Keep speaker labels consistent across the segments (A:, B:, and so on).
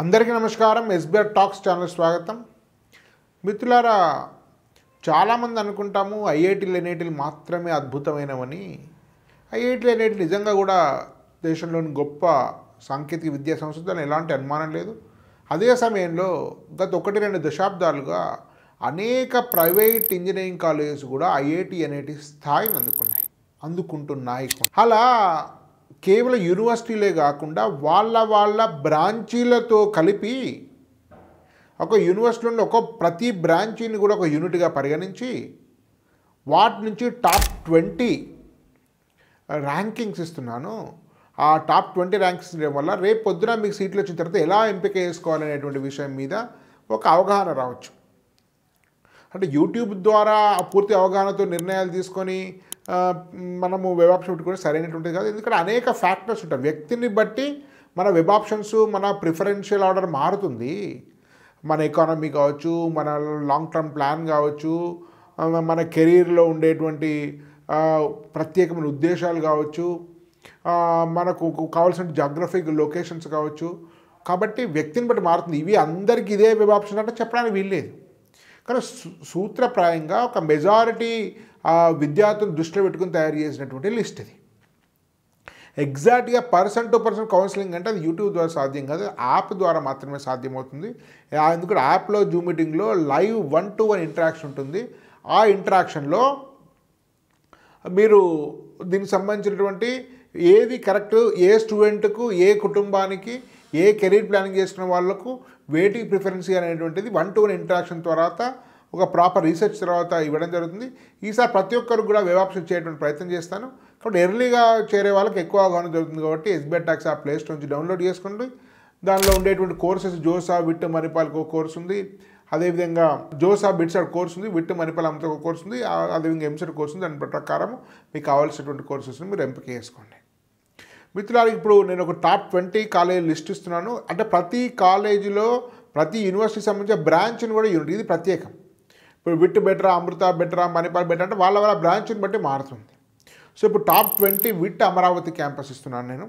A: అందరికీ నమస్కారం SBR talks channel స్వాగతం మిత్రులారా చాలామంది అనుకుంటాము ఐఐటీలు ఎన్ఐటీలు మాత్రమే అద్భుతమైనవని ఐఐటీలు అనేటివి నిజంగా కూడా దేశంలోని గొప్ప సాంకేతిక విద్యా సంస్థలను ఎలాంటి అనుమానం లేదు అదే సమయంలో గత ఒకటి రెండు దశాబ్దాలుగా అనేక ప్రైవేట్ ఇంజనీరింగ్ కాలేజెస్ కూడా ఐఐటి అనేటి స్థాయిని అందుకున్నాయి అందుకుంటున్నాయి అలా కేవలం యూనివర్సిటీలే కాకుండా వాళ్ళ వాళ్ళ బ్రాంచీలతో కలిపి ఒక యూనివర్సిటీలో ఒక ప్రతి బ్రాంచీని కూడా ఒక యూనిట్గా పరిగణించి వాటి నుంచి టాప్ ట్వంటీ ర్యాంకింగ్స్ ఇస్తున్నాను ఆ టాప్ ట్వంటీ ర్యాంక్స్ ఇవ్వడం వల్ల రేపు పొద్దున మీకు సీట్లు వచ్చిన తర్వాత ఎలా ఎంపిక చేసుకోవాలనేటువంటి విషయం మీద ఒక అవగాహన రావచ్చు అంటే యూట్యూబ్ ద్వారా పూర్తి అవగాహనతో నిర్ణయాలు తీసుకొని మనము వెబ్ ఆప్షన్ పెట్టుకోవడం సరైనటువంటిది కాదు ఎందుకంటే అనేక ఫ్యాక్టర్స్ ఉంటాయి వ్యక్తిని బట్టి మన వెబ్ ఆప్షన్స్ మన ప్రిఫరెన్షియల్ ఆర్డర్ మారుతుంది మన ఎకానమీ కావచ్చు మన లాంగ్ టర్మ్ ప్లాన్ కావచ్చు మన కెరీర్లో ఉండేటువంటి ప్రత్యేకమైన ఉద్దేశాలు కావచ్చు మనకు కావాల్సిన జాగ్రఫిక్ లొకేషన్స్ కావచ్చు కాబట్టి వ్యక్తిని బట్టి మారుతుంది ఇవి అందరికీ ఇదే వెబ్ ఆప్షన్ అంటే చెప్పడానికి వీల్లేదు కానీ సూత్రప్రాయంగా ఒక మెజారిటీ ఆ విద్యార్థులు దృష్టిలో పెట్టుకుని తయారు చేసినటువంటి లిస్ట్ ఇది ఎగ్జాక్ట్గా పర్సన్ టు పర్సన్ కౌన్సిలింగ్ అంటే అది యూట్యూబ్ ద్వారా సాధ్యం కాదు యాప్ ద్వారా మాత్రమే సాధ్యమవుతుంది ఎందుకంటే యాప్లో జూమ్ మీటింగ్లో live one to one interaction ఉంటుంది ఆ ఇంటరాక్షన్లో మీరు దీనికి సంబంధించినటువంటి ఏది కరెక్ట్ ఏ స్టూడెంట్కు ఏ కుటుంబానికి ఏ కెరీర్ ప్లానింగ్ చేసుకున్న వాళ్లకు వేటింగ్ ప్రిఫరెన్స్ అనేటువంటిది వన్ టు వన్ ఇంటరాక్షన్ తర్వాత ఒక ప్రాపర్ రీసెర్చ్ తర్వాత ఇవ్వడం జరుగుతుంది ఈసారి ప్రతి ఒక్కరు కూడా వేవాప్షన్ చేయడానికి ప్రయత్నం చేస్తాను కాబట్టి ఎర్లీగా చేరే వాళ్ళకి ఎక్కువ అవగాహన జరుగుతుంది కాబట్టి ఎస్బీఐ ట్యాక్స్ ఆ ప్లేస్ నుంచి డౌన్లోడ్ చేసుకోండి దానిలో ఉండేటువంటి కోర్సెస్ జోసా విట్ మణిపాల్కి ఒక కోర్స్ ఉంది అదేవిధంగా జోసా బిట్సాడ్ కోర్స్ ఉంది విట్టు మణిపాల్ అంత ఒక కోర్స్ ఉంది అదేవిధంగా ఎంసెట్ కోర్స్ ఉంది దాని ప్రకారం మీకు కావాల్సినటువంటి కోర్సెస్ని మీరు ఎంపిక చేసుకోండి మిత్రులారు ఇప్పుడు నేను ఒక టాప్ ట్వంటీ కాలేజీ లిస్ట్ ఇస్తున్నాను అంటే ప్రతి కాలేజీలో ప్రతి యూనివర్సిటీకి సంబంధించిన బ్రాంచ్ని కూడా యూనిట్ ఇది ప్రత్యేకం ఇప్పుడు విట్ బెటరా అమృత బెటరా మణిపాల్ బెటర్ అంటే వాళ్ళ వాళ్ళ బ్రాంచ్ని బట్టి మారుతుంది సో ఇప్పుడు top twenty VIT Amaravati campus ఇస్తున్నాను నేను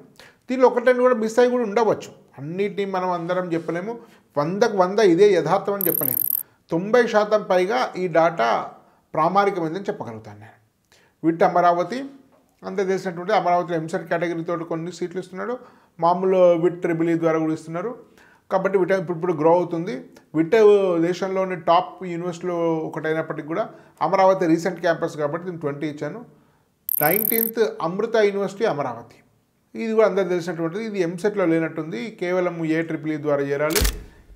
A: దీనిలో ఒకటే కూడా మిస్ అయ్యి కూడా ఉండవచ్చు అన్నిటినీ మనం అందరం చెప్పలేము వందకు వంద ఇదే యథార్థం అని చెప్పలేము తొంభై శాతం పైగా ఈ డాటా ప్రామాణికమైందని చెప్పగలుగుతాను నేను విట్ అమరావతి అంతే తెలిసినటువంటి అమరావతి ఎంసెట్ కేటగిరీతో కొన్ని సీట్లు ఇస్తున్నాడు మామూలు విట్ ట్రిబిలీ ద్వారా కూడా ఇస్తున్నారు కాబట్టి విట ఇప్పుడు ఇప్పుడు గ్రో అవుతుంది విట దేశంలోని టాప్ యూనివర్సిటీలో ఒకటైనప్పటికీ కూడా అమరావతి రీసెంట్ క్యాంపస్ కాబట్టి నేను ట్వంటీ ఇచ్చాను నైన్టీన్త్ అమృత యూనివర్సిటీ అమరావతి ఇది కూడా అందరు తెలిసినటువంటిది ఇది ఎంసెట్లో లేనట్టుంది కేవలం ఏ ట్రిపుల్ e ద్వారా చేరాలి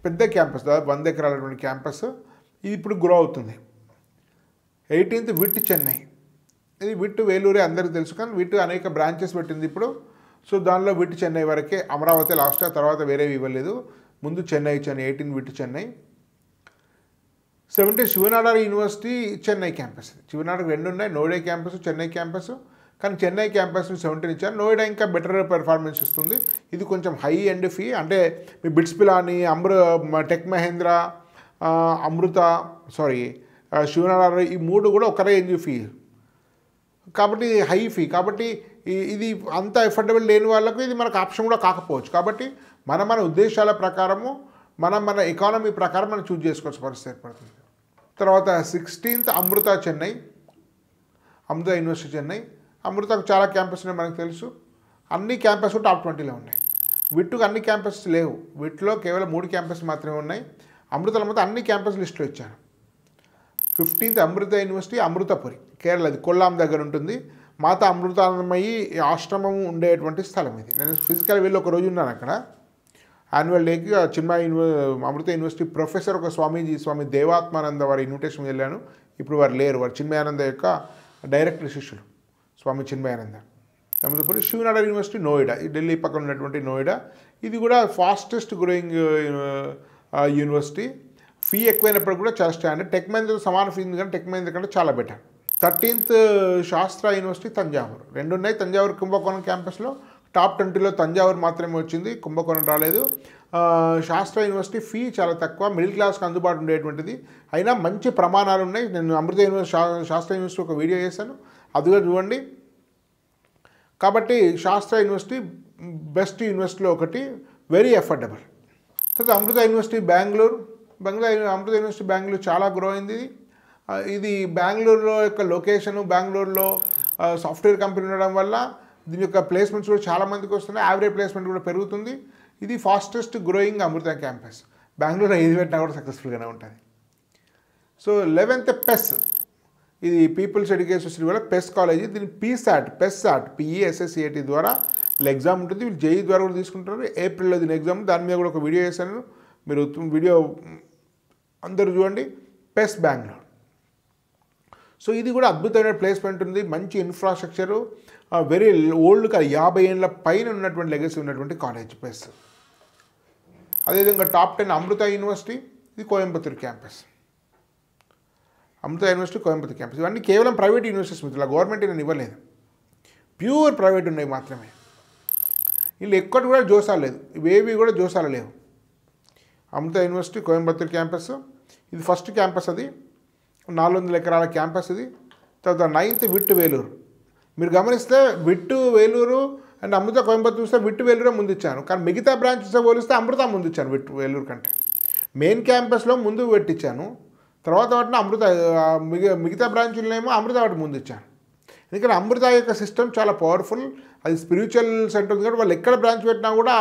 A: పెద్ద క్యాంపస్ దాదాపు వంద ఎకరాలటువంటి క్యాంపస్ ఇది ఇప్పుడు గ్రో అవుతుంది ఎయిటీన్త్ విట్ చెన్నై ఇది విట్ వేలూరే అందరికీ తెలుసు కానీ విట్ అనేక బ్రాంచెస్ పెట్టింది ఇప్పుడు సో దానిలో విట్ చెన్నై వరకే అమరావతి లాస్ట్ ఆ తర్వాత వేరేవి ఇవ్వలేదు ముందు Chennai Chennai eighteen VIT Chennai seventy Shiv Nadar university Chennai campus శివనాడకు రెండు ఉన్నాయి నోయిడా క్యాంపస్ చెన్నై క్యాంపస్ కానీ చెన్నై క్యాంపస్ సెవెంటీన్ ఇచ్చారు నోయిడా ఇంకా బెటర్ పెర్ఫార్మెన్స్ ఇస్తుంది ఇది కొంచెం హై ఎండ్ ఫీ అంటే మీ బిట్స్ పిలాని అమృ టెక్ మహేంద్ర అమృత సారీ శివనారాయణ ఈ మూడు కూడా ఒక రేంజ్ ఫీ కాబట్టి హై ఫీ కాబట్టి ఇది అంత ఎఫర్డబుల్ లేని వాళ్ళకు ఇది మనకు ఆప్షన్ కూడా కాకపోవచ్చు కాబట్టి మన మన ఉద్దేశాల ప్రకారము మనం మన ఎకానమీ ప్రకారం మనం చూజ్ చేసుకోవాల్సిన పరిస్థితి ఏర్పడుతుంది తర్వాత సిక్స్టీన్త్ అమృత చెన్నై అమృత యూనివర్సిటీ చెన్నై అమృతకు చాలా క్యాంపస్ ఉన్నాయి మనకు తెలుసు అన్ని క్యాంపస్ టాప్ ట్వంటీలో ఉన్నాయి విట్టుకు అన్ని క్యాంపస్ లేవు విట్లో కేవలం మూడు క్యాంపస్ మాత్రమే ఉన్నాయి అమృతల మొత్తం అన్ని క్యాంపస్ లిస్టులో ఇచ్చాను ఫిఫ్టీన్త్ అమృత యూనివర్సిటీ అమృతపురి కేరళది కొల్లాం దగ్గర ఉంటుంది మాత అమృతానందమయ్యి ఆశ్రమం ఉండేటువంటి స్థలం ఇది నేను ఫిజికల్ వీళ్ళు ఒక రోజు ఉన్నాను అక్కడ యాన్యువల్ డేకి చిన్మా అమృత యూనివర్సిటీ ప్రొఫెసర్ ఒక స్వామీజీ స్వామి దేవాత్మానంద వారి ఇన్విటేషన్ వెళ్ళాను ఇప్పుడు వారు లేరు వారు చిన్మయానంద యొక్క డైరెక్టర్ శిష్యులు స్వామి చిన్మయానంద అమృతపురి శివనాడ యూనివర్సిటీ నోయిడా ఈ ఢిల్లీ పక్కన ఉన్నటువంటి నోయిడా ఇది కూడా ఫాస్టెస్ట్ గ్రోయింగ్ యూనివర్సిటీ ఫీ ఎక్కువైనప్పుడు కూడా చాలా స్టాండర్డ్ టెక్ మహేంద్ర సమాన ఫీ ఉంది కానీ టెక్ మహేంద్ర కంటే చాలా better thirteenth Sastra university Thanjavur రెండు ఉన్నాయి తంజావూరు కుంభకోణం క్యాంపస్లో టాప్ ట్వంటీలో తంజావూరు మాత్రమే వచ్చింది కుంభకోణం రాలేదు శాస్త్ర యూనివర్సిటీ ఫీ చాలా తక్కువ మిడిల్ క్లాస్కి అందుబాటు ఉండేటువంటిది అయినా మంచి ప్రమాణాలు ఉన్నాయి నేను అమృత యూనివర్సిటీ శాస్త్ర యూనివర్సిటీ ఒక వీడియో చేశాను అది చూడండి కాబట్టి శాస్త్ర యూనివర్సిటీ బెస్ట్ యూనివర్సిటీలో ఒకటి వెరీ అఫోర్డబుల్ తర్వాత అమృత యూనివర్సిటీ బెంగళూరు బెంగళూరు అమృత యూనివర్సిటీ బెంగళూరు చాలా గ్రో అయింది ఇది బెంగళూరులో యొక్క లొకేషను బెంగళూరులో సాఫ్ట్వేర్ కంపెనీ ఉండడం వల్ల దీని యొక్క ప్లేస్మెంట్స్ కూడా చాలా మందికి వస్తున్నాయి యావరేజ్ ప్లేస్మెంట్ కూడా పెరుగుతుంది ఇది fastest growing Amrita campus Bengaluru ఏది పెట్టినా కూడా సక్సెస్ఫుల్గానే ఉంటుంది సో లెవెన్త్ పెస్ ఇది పీపుల్స్ ఎడ్యుకేషన్ కూడా వల్ల పెస్ కాలేజీ దీని పీసాట్ పెస్సాట్ పిఈఎస్ఎస్సిఐటి ద్వారా ఎగ్జామ్ ఉంటుంది వీళ్ళు జేఈ e ద్వారా కూడా తీసుకుంటారు ఏప్రిల్లో దీని ఎగ్జామ్ దాని మీద కూడా ఒక వీడియో చేశాను మీరు వీడియో అందరూ చూడండి పెస్ బెంగళూరు e సో ఇది కూడా అద్భుతమైన ప్లేస్మెంట్ ఉంది మంచి ఇన్ఫ్రాస్ట్రక్చరు వెరీ ఓల్డ్ కాదు యాభై ఏళ్ళ పైన ఉన్నటువంటి లెగసీ ఉన్నటువంటి కాలేజ్ ప్లేస్ అదేవిధంగా టాప్ టెన్ అమృత యూనివర్సిటీ ఇది Coimbatore campus Amrita university Coimbatore campus ఇవన్నీ కేవలం ప్రైవేట్ యూనివర్సిటీస్ మిత్రులు గవర్నమెంట్ నేను ఇవ్వలేదు ప్యూర్ ప్రైవేట్ ఉన్నాయి మాత్రమే వీళ్ళు ఎక్కడ కూడా జోసాలు లేదు ఇవేవి కూడా జోసాలు లేవు అమృత యూనివర్సిటీ కోయంబత్తూరు క్యాంపస్ ఇది ఫస్ట్ క్యాంపస్ అది నాలుగు వందల ఎకరాల క్యాంపస్ ఇది తర్వాత నైన్త్ విట్టు వేలూరు మీరు గమనిస్తే విట్టు వేలూరు అండ్ అమృత కోయంబత్తూరు చూస్తే విట్టు వేలూరే ముందుచ్చాను కానీ మిగతా బ్రాంచెస్తో పోలిస్తే అమృత ముందుచ్చాను విట్టు వేలూరు కంటే మెయిన్ క్యాంపస్లో ముందు పెట్టించాను తర్వాత వాటిని అమృత మిగతా బ్రాంచులనేమో అమృత వాటి ముందు ఇచ్చాను ఎందుకంటే అమృత యొక్క సిస్టమ్ చాలా పవర్ఫుల్ అది స్పిరిచువల్ సెంటర్ ఉంది కాబట్టి వాళ్ళు ఎక్కడ బ్రాంచ్ పెట్టినా కూడా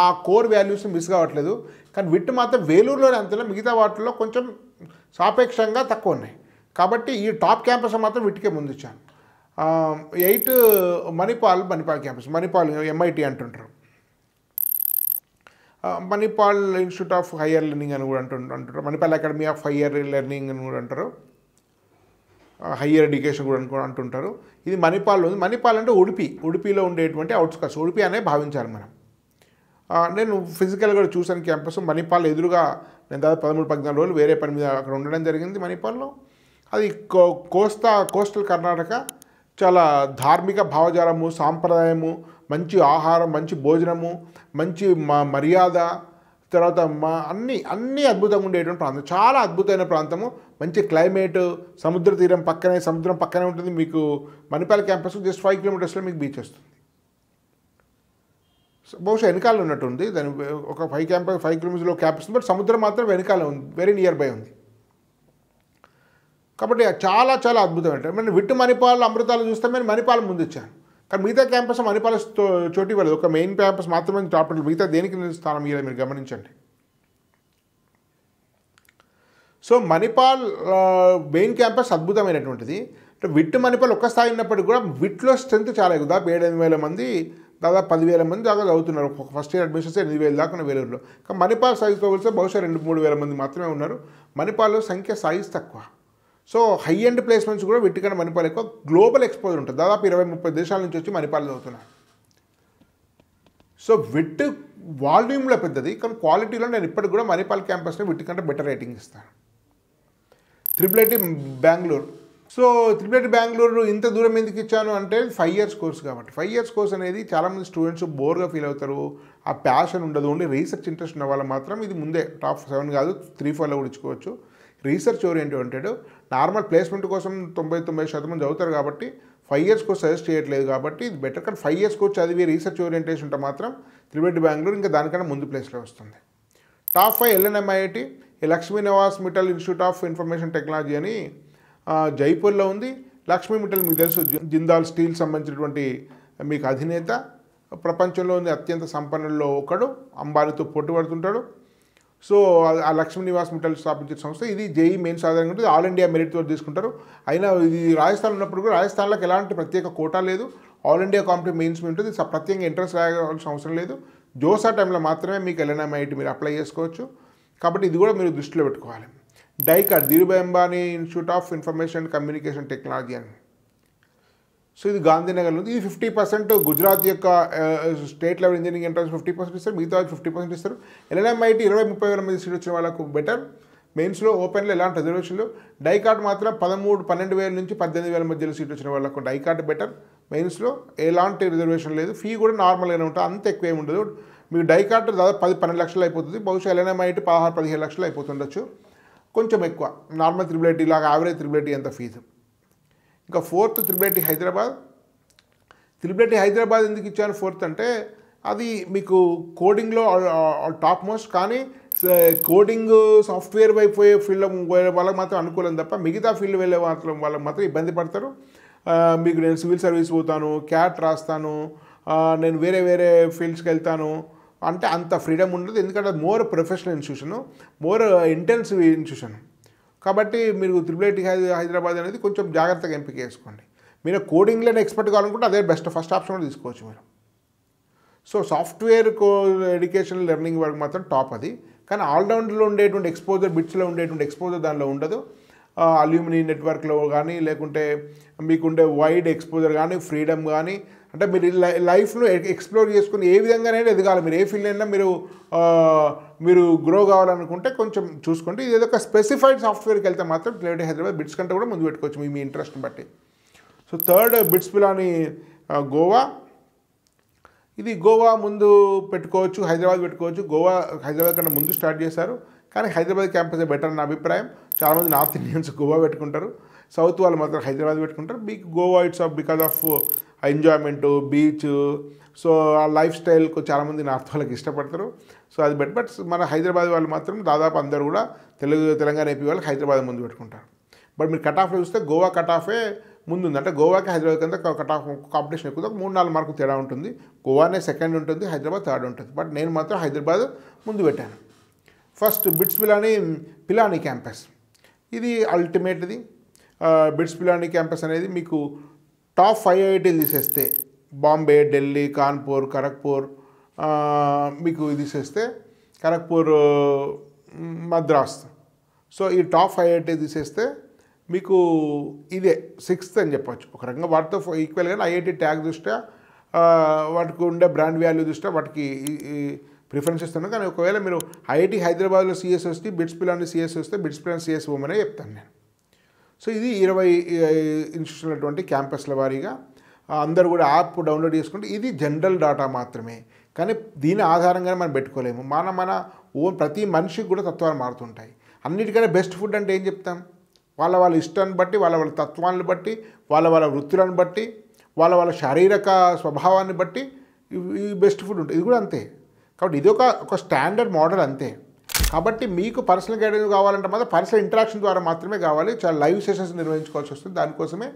A: ఆ కోర్ వాల్యూస్ మిస్ కావట్లేదు కానీ విట్టు మాత్రం వేలూరులోనే అంతలో మిగతా వాటిలో కొంచెం సాపేక్షంగా తక్కువ ఉన్నాయి కాబట్టి ఈ టాప్ క్యాంపస్ మాత్రం వీటికే ముందుచ్చాను ఎయిట్ మణిపాల్ మణిపాల్ క్యాంపస్ మణిపాల్ ఎంఐటి అంటుంటారు Manipal institute of higher learning అని కూడా అంటు అంటారు Manipal academy of higher learning అని కూడా అంటారు హయ్యర్ ఎడ్యుకేషన్ కూడా అనుకో అంటుంటారు ఇది మణిపాల్లో ఉంది మణిపాల్ అంటే ఉడిపి ఉడిపిలో ఉండేటువంటి అవుట్స్కర్స్ ఉడిపి అనే భావించాలి మనం నేను ఫిజికల్గా కూడా చూశాను క్యాంపస్ మణిపాల్ ఎదురుగా నేను దాదాపు పదమూడు పద్నాలుగు రోజులు వేరే పని మీద అక్కడ ఉండడం జరిగింది మణిపాల్లో అది కో కోస్తా కోస్టల్ కర్ణాటక చాలా ధార్మిక భావజాలము సాంప్రదాయము మంచి ఆహారం మంచి భోజనము మంచి మర్యాద తర్వాత మా అన్నీ అన్నీ అద్భుతంగా ఉండేటువంటి ప్రాంతం చాలా అద్భుతమైన ప్రాంతము మంచి క్లైమేట్ సముద్ర తీరం పక్కనే సముద్రం పక్కనే ఉంటుంది మీకు మణిపాల్ క్యాంపస్ జస్ట్ ఫైవ్ కిలోమీటర్స్లో మీకు బీచ్ వస్తుంది బహుశా వెనకాల ఉన్నట్టుంది దాని ఒక ఫైవ్ క్యాంప్ ఫైవ్ కిలోమీటర్స్లో క్యాప్ బట్ సముద్రం మాత్రం వెనకాల ఉంది వెరీ నియర్ బై ఉంది కాబట్టి చాలా చాలా అద్భుతమైన మనం విట్టు మణిపాల్ అమృతాలు చూస్తే నేను మణిపాల్ ముందు ఇచ్చాను కానీ మిగతా క్యాంపస్ మణిపాల్ చోటు ఇవ్వలేదు ఒక మెయిన్ క్యాంపస్ మాత్రమే టాప్ మిగతా దేనికి స్థానం ఇవ్వలేదు మీరు గమనించండి సో మణిపాల్ మెయిన్ క్యాంపస్ అద్భుతమైనటువంటిది విట్టు మణిపాల్ ఒక్క స్థాయి ఉన్నప్పటికీ కూడా విట్లో స్ట్రెంత్ చాలా దాదాపు ఏడెనిమిది వేల మంది దాదాపు పదివేల మంది దాకా చదువుతున్నారు ఫస్ట్ ఇయర్ అడ్మిషన్స్ ఎనిమిది వేల దాకా వేలూరులో కానీ మణిపాల్ సాయితో పోలిస్తే బహుశా రెండు మూడు వేల మంది మాత్రమే ఉన్నారు మణిపాల్లో సంఖ్య సాయిస్ తక్కువ సో హై ఎండ్ ప్లేస్మెంట్స్ కూడా వీటికన్నా మణిపాల్ ఎక్కువ గ్లోబల్ ఎక్స్పోజర్ ఉంటుంది దాదాపు ఇరవై ముప్పై దేశాల నుంచి వచ్చి మణిపాల్ చదువుతున్నారు సో విట్ వాల్యూమ్లో పెద్దది కానీ క్వాలిటీలో నేను ఇప్పటికి కూడా మణిపాల్ క్యాంపస్ని విట్ బెటర్ రేటింగ్ ఇస్తాను త్రిబుల్ ఐటీ బెంగళూరు సో త్రిపేట బెంగళూరు ఇంత దూరం ఎందుకు ఇచ్చాను అంటే ఫైవ్ ఇయర్స్ కోర్స్ కాబట్టి ఫైవ్ ఇయర్స్ కోర్స్ అనేది చాలామంది స్టూడెంట్స్ బోర్గా ఫీల్ అవుతారు ఆ ప్యాషన్ ఉండదు ఓన్లీ రీసెర్చ్ ఇంట్రెస్ట్ ఉన్న వాళ్ళు మాత్రం ఇది ముందే టాప్ సెవెన్ కాదు త్రీ ఫోర్లో కూడా ఇచ్చుకోవచ్చు రీసెర్చ్ ఓరియంటెడ్ ఉంటాడు నార్మల్ ప్లేస్మెంట్ కోసం తొంభై తొంభై శాతం మంది చదువుతారు కాబట్టి ఫైవ్ ఇయర్స్ కోర్స్ సజెస్ట్ చేయట్లేదు కాబట్టి ఇది బెటర్ కానీ ఫైవ్ ఇయర్స్ కోర్స్ చదివి రీసెర్చ్ ఓరియంటేషన్ ఉంటే మాత్రం త్రిపేట బెంగళూరు ఇంకా దానికన్నా ముందు ప్లేస్లో వస్తుంది top five LNMIIT Lakshmi Niwas Mittal institute of information technology అని జైపూర్లో ఉంది లక్ష్మీ మిట్టల్ మీకు తెలుసు జిందాల్ స్టీల్ సంబంధించినటువంటి మీకు అధినేత ప్రపంచంలోని అత్యంత సంపన్నుల్లో ఒకడు అంబానీతో పడుతుంటాడు సో ఆ లక్ష్మీ నివాస్ మిట్టల్ స్థాపించిన సంస్థ ఇది జేఈ మెయిన్ సాధారణంగా ఉంటుంది ఆల్ ఇండియా మెరిట్తో తీసుకుంటారు అయినా ఇది రాజస్థాన్ ఉన్నప్పుడు కూడా రాజస్థాన్లోకి ఎలాంటి ప్రత్యేక కోటా లేదు ఆల్ ఇండియా కాంపిటీ మెయిన్స్ ఉంటుంది ప్రత్యేకంగా ఎంట్రన్స్ రాయాల్సిన అవసరం లేదు జోసా టైంలో మాత్రమే మీకు ఎల్ఎన్ఎంఐటి మీరు అప్లై చేసుకోవచ్చు కాబట్టి ఇది కూడా మీరు దృష్టిలో పెట్టుకోవాలి డైకా Dhirubhai Ambani institute of information and communication technology అని సో ఇది గాంధీనగర్ ఉంది ఇది ఫిఫ్టీ పర్సెంట్ గుజరాత్ యొక్క state level engineering entrance fifty percent ఇస్తారు మిగతా ఫిఫ్టీ పర్సెంట్ ఇస్తారు ఎల్ఎన్ఎంఐటి ఇరవై ముప్పై వేల మంది సీట్ వచ్చిన వాళ్ళకు బెటర్ మెయిన్స్లో ఓపెన్లో ఎలాంటి రిజర్వేషన్లు డైకాట్ మాత్రం పదమూడు పన్నెండు వేల నుంచి పద్దెనిమిది వేల మధ్యలో సీట్ వచ్చిన వాళ్ళకు డైకాట్ బెటర్ మెయిన్స్లో ఎలాంటి రిజర్వేషన్ లేదు ఫీ కూడా నార్మల్గానే ఉంటుంది అంత ఎక్కువ ఏమి ఉండదు మీకు డైకాట్ దాదాపు పది పన్నెండు లక్షలు అయిపోతుంది బహుశా ఎల్ఎన్ఎంఐటి పదహారు పదిహేను లక్షలు అయిపోతుండొచ్చు కొంచెం ఎక్కువ నార్మల్ త్రిబులేటీ లాగా యావరేజ్ త్రిబులేటీ ఎంత ఫీజు ఇంకా fourth triple IT Hyderabad triple IT Hyderabad ఎందుకు ఇచ్చాను ఫోర్త్ అంటే అది మీకు కోడింగ్లో టాప్ మోస్ట్ కానీ కోడింగ్ సాఫ్ట్వేర్ వైపు పోయే ఫీల్డ్ వాళ్ళకి మాత్రం అనుకూలం తప్ప మిగతా ఫీల్డ్ వెళ్ళే మాత్రం వాళ్ళకి మాత్రం ఇబ్బంది పడతారు మీకు నేను సివిల్ సర్వీస్ పోతాను క్యాట్ రాస్తాను నేను వేరే వేరే ఫీల్డ్స్కి వెళ్తాను అంటే అంత ఫ్రీడమ్ ఉండదు ఎందుకంటే more professional institution more intensive institution కాబట్టి మీరు త్రిబుల్ ఐటీ హైదరాబాద్ అనేది కొంచెం జాగ్రత్తగా ఎంపిక చేసుకోండి మీరు కోడింగ్లో ఎక్స్పర్ట్ కావాలనుకుంటే అదే బెస్ట్ ఫస్ట్ ఆప్షన్ కూడా తీసుకోవచ్చు మీరు so software co education learning వరకు మాత్రం టాప్ అది కానీ ఆల్రౌండ్లో ఉండేటువంటి ఎక్స్పోజర్ బిట్స్లో ఉండేటువంటి ఎక్స్పోజర్ దానిలో ఉండదు అల్యూమినీ నెట్వర్క్లో కానీ లేకుంటే మీకుండే వైడ్ ఎక్స్పోజర్ కానీ ఫ్రీడమ్ కానీ అంటే మీరు లైఫ్ను ఎక్స్ప్లోర్ చేసుకుని ఏ విధంగానైనా ఎదగాలి మీరు ఏ ఫీల్డ్ అయినా మీరు మీరు గ్రో కావాలనుకుంటే కొంచెం చూసుకుంటే ఇది ఒక స్పెసిఫైడ్ సాఫ్ట్వేర్కి వెళ్తే మాత్రం క్లియర్టీ హైదరాబాద్ బిట్స్ కంటే కూడా ముందు పెట్టుకోవచ్చు మీ ఇంట్రెస్ట్ని బట్టి సో థర్డ్ బిట్స్ పిలాని గోవా ఇది గోవా ముందు పెట్టుకోవచ్చు హైదరాబాద్ పెట్టుకోవచ్చు గోవా హైదరాబాద్ కన్నా ముందు స్టార్ట్ చేశారు కానీ హైదరాబాద్ క్యాంపస్ బెటర్ నా అభిప్రాయం చాలామంది నార్త్ ఇండియన్స్ గోవా పెట్టుకుంటారు సౌత్ వాళ్ళు మాత్రం హైదరాబాద్ పెట్టుకుంటారు బిక్ Goa it's of because of enjoyment beach so ఆ లైఫ్ స్టైల్కు చాలామంది నార్త్ వాళ్ళకి ఇష్టపడతారు సో అది బెట్ బట్ మన హైదరాబాద్ వాళ్ళు మాత్రం దాదాపు అందరూ కూడా తెలుగు తెలంగాణ ఏపీ వాళ్ళకి హైదరాబాద్ ముందు పెట్టుకుంటారు బట్ మీరు కట్ ఆఫ్లో చూస్తే గోవా కట్ ఆఫే ముందు ఉంది అంటే గోవాకి హైదరాబాద్ కింద కట్ ఆఫ్ కాంపిటీషన్ ఎక్కువ మూడు నాలుగు మార్కు తేడా ఉంటుంది గోవానే సెకండ్ ఉంటుంది హైదరాబాద్ థర్డ్ ఉంటుంది బట్ నేను మాత్రం హైదరాబాద్ ముందు పెట్టాను ఫస్ట్ బిట్స్ పిలాని పిలాని క్యాంపస్ ఇది అల్టిమేట్ది బిట్స్ పిలాని క్యాంపస్ అనేది మీకు టాప్ ఫైవ్ ఐఐటీలు తీసేస్తే బాంబే ఢిల్లీ కాన్పూర్ ఖరగ్పూర్ మీకు తీసేస్తే ఖరగ్పూర్ మద్రాస్ సో ఈ టాప్ ఫైవ్ ఐఐటీ తీసేస్తే మీకు ఇదే సిక్స్త్ అని చెప్పచ్చు ఒక రకంగా వాటితో ఈక్వల్ కానీ ఐఐటి ట్యాగ్ దృష్ట్యా వాటికి ఉండే బ్రాండ్ వాల్యూ దృష్ట్యా వాటికి ప్రిఫరెన్స్ ఇస్తున్నాను కానీ ఒకవేళ మీరు ఐఐటి హైదరాబాద్లో సిఎస్ వస్తే బిట్స్ పిలాన్ని సిఎస్ వస్తే బిట్స్ పిలాన్ సిఎస్ ఇవ్వమనే చెప్తాను నేను సో ఇది ఇరవై అటువంటి క్యాంపస్ల వారీగా అందరూ కూడా యాప్ డౌన్లోడ్ చేసుకుంటే ఇది జనరల్ డాటా మాత్రమే కానీ దీని ఆధారంగానే మనం పెట్టుకోలేము మన మన ఓన్ ప్రతి మనిషికి కూడా తత్వాలు మారుతుంటాయి అన్నిటికంటే బెస్ట్ ఫుడ్ అంటే ఏం చెప్తాం వాళ్ళ వాళ్ళ ఇష్టాన్ని బట్టి వాళ్ళ వాళ్ళ తత్వాలను బట్టి వాళ్ళ వాళ్ళ వృత్తులను బట్టి వాళ్ళ వాళ్ళ శారీరక స్వభావాన్ని బట్టి ఈ బెస్ట్ ఫుడ్ ఉంటుంది ఇది కూడా అంతే కాబట్టి ఇది ఒక ఒక స్టాండర్డ్ మోడల్ అంతే కాబట్టి మీకు పర్సనల్ గైడెన్స్ కావాలంటే మాత్రం పర్సనల్ ఇంటరాక్షన్ ద్వారా మాత్రమే కావాలి చాలా లైవ్ సెషన్స్ నిర్వహించుకోవాల్సి వస్తుంది దానికోసమే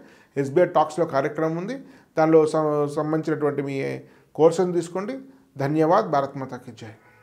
A: ఎస్బీఐ టాక్స్లో కార్యక్రమం ఉంది దానిలో సంబంధించినటువంటి మీ కోర్సును తీసుకోండి ధన్యవాద్ భారత్ మాతాకి జై